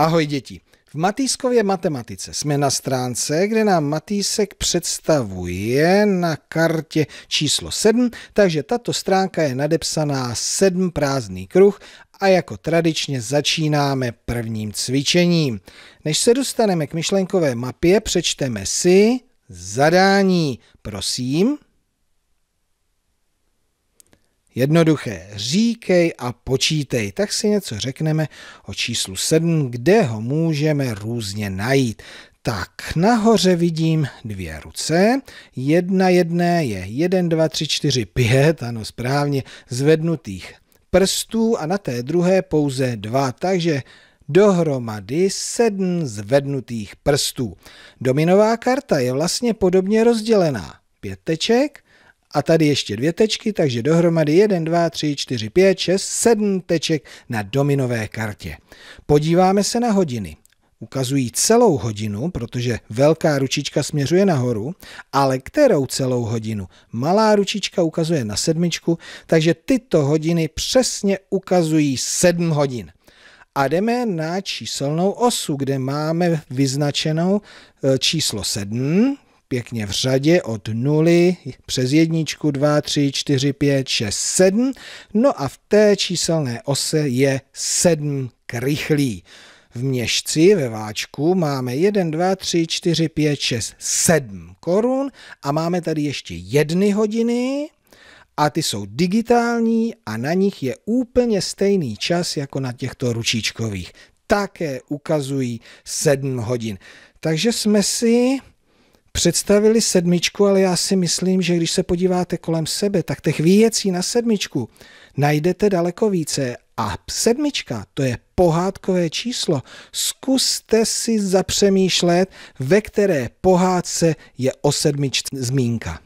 Ahoj děti. V Matýskově matematice jsme na stránce, kde nám Matýsek představuje na kartě číslo 7, takže tato stránka je nadepsaná 7 prázdný kruh a jako tradičně začínáme prvním cvičením. Než se dostaneme k myšlenkové mapě, přečteme si zadání. Prosím. Jednoduché, říkej a počítej, tak si něco řekneme o číslu 7, kde ho můžeme různě najít. Tak, nahoře vidím dvě ruce, jedna jedné je 1, 2, 3, 4, 5, ano správně, zvednutých prstů a na té druhé pouze dva, takže dohromady sedm zvednutých prstů. Dominová karta je vlastně podobně rozdělená. Pět teček, a tady ještě dvě tečky, takže dohromady 1, 2, 3, 4, 5, 6, 7 teček na dominové kartě. Podíváme se na hodiny. Ukazují celou hodinu, protože velká ručička směřuje nahoru, ale kterou celou hodinu? Malá ručička ukazuje na sedmičku, takže tyto hodiny přesně ukazují sedm hodin a jdeme na číselnou osu, kde máme vyznačenou e, číslo 7, pěkně v řadě od 0 přes 1, 2, 3, 4, 5, 6, 7. No a v té číselné ose je 7 krychlí. V měšci ve váčku máme 1, 2, 3, 4, 5, 6, 7 korun a máme tady ještě jedny hodiny a ty jsou digitální a na nich je úplně stejný čas jako na těchto ručičkových. Také ukazují 7 hodin. Takže jsme si Představili sedmičku, ale já si myslím, že když se podíváte kolem sebe, tak těch věcí na sedmičku najdete daleko více. A sedmička, to je pohádkové číslo. Zkuste si zapřemýšlet, ve které pohádce je o sedmičce zmínka.